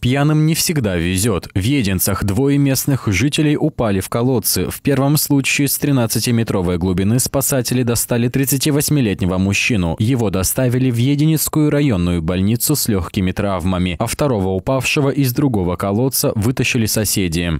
Пьяным не всегда везет. В Единцах двое местных жителей упали в колодцы. В первом случае с 13-метровой глубины спасатели достали 38-летнего мужчину. Его доставили в Единицкую районную больницу с легкими травмами, а второго упавшего из другого колодца вытащили соседи.